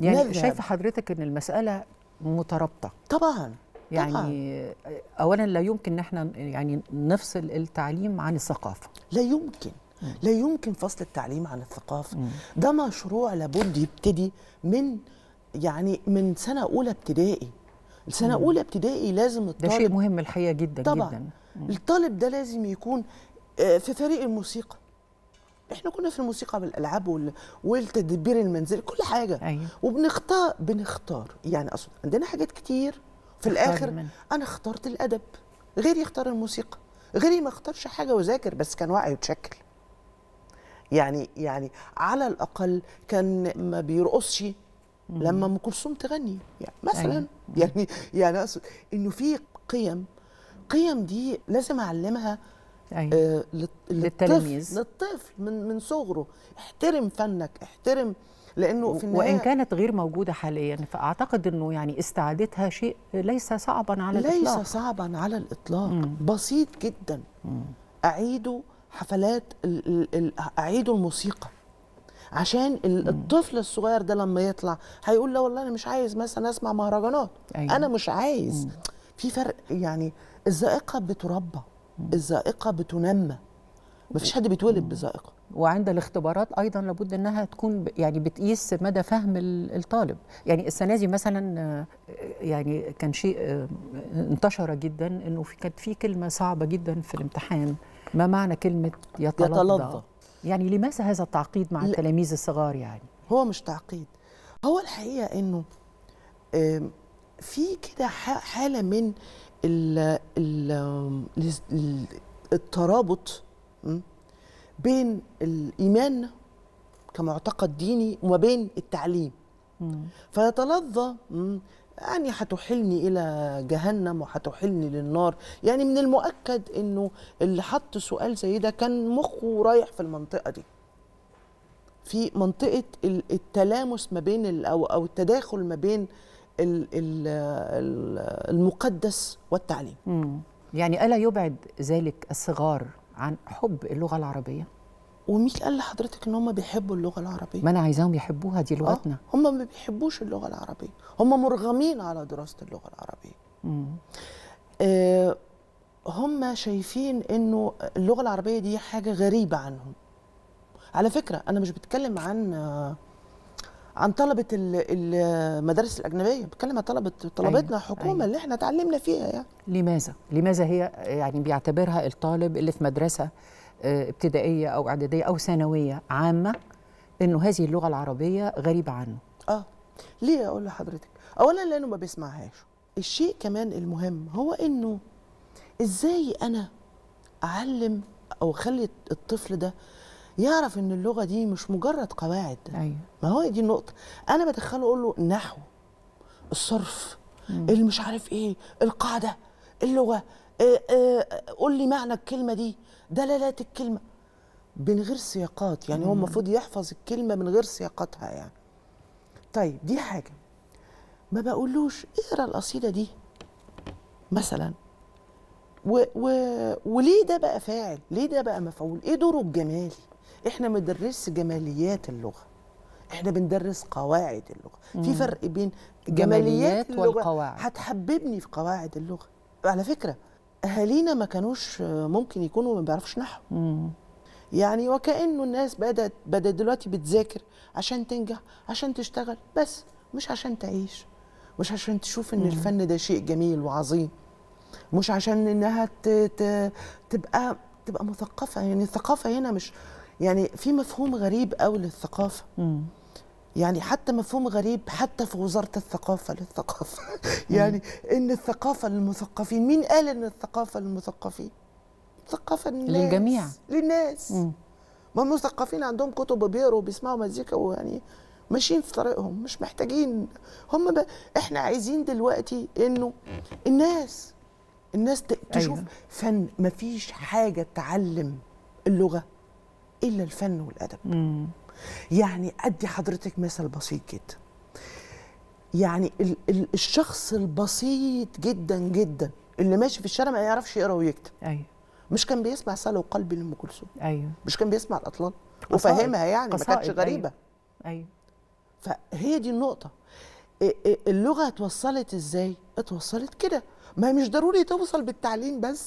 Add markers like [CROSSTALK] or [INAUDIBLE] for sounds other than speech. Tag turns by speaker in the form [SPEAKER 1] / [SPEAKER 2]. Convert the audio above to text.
[SPEAKER 1] يعني نذهب. شايفه
[SPEAKER 2] حضرتك ان المساله مترابطه طبعا يعني طبعاً. اولا لا يمكن ان احنا يعني نفصل التعليم عن الثقافه لا يمكن
[SPEAKER 1] لا يمكن فصل التعليم عن الثقافه ده مشروع لابد يبتدي من يعني من سنه اولى ابتدائي سنه اولى ابتدائي لازم الطالب ده شيء مهم الحقيقه جدا طبعا جدا. الطالب ده لازم يكون آه، في فريق الموسيقى احنا كنا في الموسيقى والالعاب والتدبير المنزلي كل حاجه أيوة. وبنختار بنختار يعني اصلا عندنا حاجات كتير في الاخر من. انا اخترت الادب غيري اختار الموسيقى غيري ما اختارش حاجه وذاكر بس كان وعي وتشكل يعني يعني على الاقل كان ما بيرقصش لما ام كلثوم تغني يعني مثلا أيوة. يعني يعني اقصد انه في قيم قيم دي لازم اعلمها أيوة. آه، للتلاميذ للطفل من من صغره احترم فنك احترم لانه في النهاية وان
[SPEAKER 2] كانت غير موجوده حاليا فاعتقد انه يعني استعادتها شيء
[SPEAKER 1] ليس صعبا على الاطلاق ليس صعبا على الاطلاق مم. بسيط جدا مم. اعيدوا حفلات ال اعيدوا الموسيقى عشان الطفل الصغير ده لما يطلع هيقول لا والله انا مش عايز مثلا اسمع مهرجانات أيوة. انا مش عايز مم. في فرق يعني الذائقه بتربى الذائقه بتنمى مفيش حد
[SPEAKER 2] بيتولد بذائقه وعند الاختبارات ايضا لابد انها تكون يعني بتقيس مدى فهم الطالب يعني السنه دي مثلا آه، يعني كان شيء آه، انتشر جدا انه في كانت في كلمه صعبه جدا في الامتحان ما معنى كلمه يتلظى, يتلظى. يعني لماذا هذا التعقيد مع التلاميذ الصغار يعني هو مش تعقيد
[SPEAKER 1] هو الحقيقه انه في كده حاله من الـ الـ الترابط بين الايمان كمعتقد ديني وما بين التعليم فيتلظى يعني هتحلني الى جهنم وهتحلني للنار يعني من المؤكد انه اللي حط سؤال زي ده كان مخه رايح في المنطقه دي في منطقه التلامس ما بين او التداخل ما بين المقدس
[SPEAKER 2] والتعليم مم. يعني ألا يبعد ذلك الصغار عن حب اللغة العربية؟
[SPEAKER 1] ومين قال لحضرتك ان هم بيحبوا اللغه العربيه ما انا عايزاهم يحبوها دي آه، لغتنا آه هم ما بيحبوش اللغه العربيه هم مرغمين على دراسه اللغه العربيه آه هم شايفين انه اللغه العربيه دي حاجه غريبه عنهم على فكره انا مش بتكلم عن آه عن طلبه المدارس الاجنبيه بتكلم عن طلبه طلبتنا أيوة. حكومه أيوة. اللي احنا تعلمنا فيها يعني
[SPEAKER 2] لماذا لماذا هي يعني بيعتبرها الطالب اللي في مدرسه آه، ابتدائيه او اعداديه او ثانويه عامه انه هذه اللغه العربيه غريبه عنه
[SPEAKER 1] اه ليه اقول لحضرتك اولا لانه ما بيسمعهاش الشيء كمان المهم هو انه ازاي انا اعلم او اخلي الطفل ده يعرف ان اللغه دي مش مجرد قواعد ايوه ما هو دي النقطه انا بدخله اقول له النحو الصرف اللي مش عارف ايه القاعده اللغه آه، آه، قول لي معنى الكلمه دي دلالات الكلمه من غير سياقات يعني هو المفروض يحفظ الكلمه من غير سياقاتها يعني طيب دي حاجه ما بقولوش اقرا القصيده دي مثلا و و وليه ده بقى فاعل ليه ده بقى مفعول ايه دوره الجمالي احنا ما بندرسش جماليات اللغه احنا بندرس قواعد اللغه مم. في فرق بين جماليات, جماليات والقواعد هتحببني في قواعد اللغه على فكره اهالينا ما كانوش آه، ممكن يكونوا ما بيعرفوش نحو مم. يعني وكانه الناس بدات بدات دلوقتي بتذاكر عشان تنجح عشان تشتغل بس مش عشان تعيش مش عشان تشوف ان مم. الفن ده شيء جميل وعظيم مش عشان انها تبقى تبقى مثقفه يعني الثقافه هنا مش يعني في مفهوم غريب قوي للثقافه مم. يعني حتى مفهوم غريب حتى في وزاره الثقافه للثقافه [LAUGHS] يعني ان الثقافه للمثقفين مين قال ان الثقافه للمثقفين ثقافه للناس للجميع للناس مم. ما المثقفين عندهم كتب وبيقروا وبيسمعوا مزيكا ويعني ماشيين في طريقهم مش محتاجين هم ب... احنا عايزين دلوقتي انه الناس الناس تشوف أيوة. فن مفيش حاجه تعلم اللغه الا الفن والادب مم. يعني ادي حضرتك مثل بسيط جدا يعني ال ال الشخص البسيط جدا جدا اللي ماشي في الشارع ما يعرفش يقرا ويكتب ايوه مش كان بيسمع سلو وقلبي لام كلثوم ايوه مش كان بيسمع الاطلال وفاهمها يعني ما كانتش أيوه. غريبه ايوه, أيوة. فهي دي النقطه اللغه اتوصلت ازاي اتوصلت كده ما هي مش ضروري توصل بالتعليم بس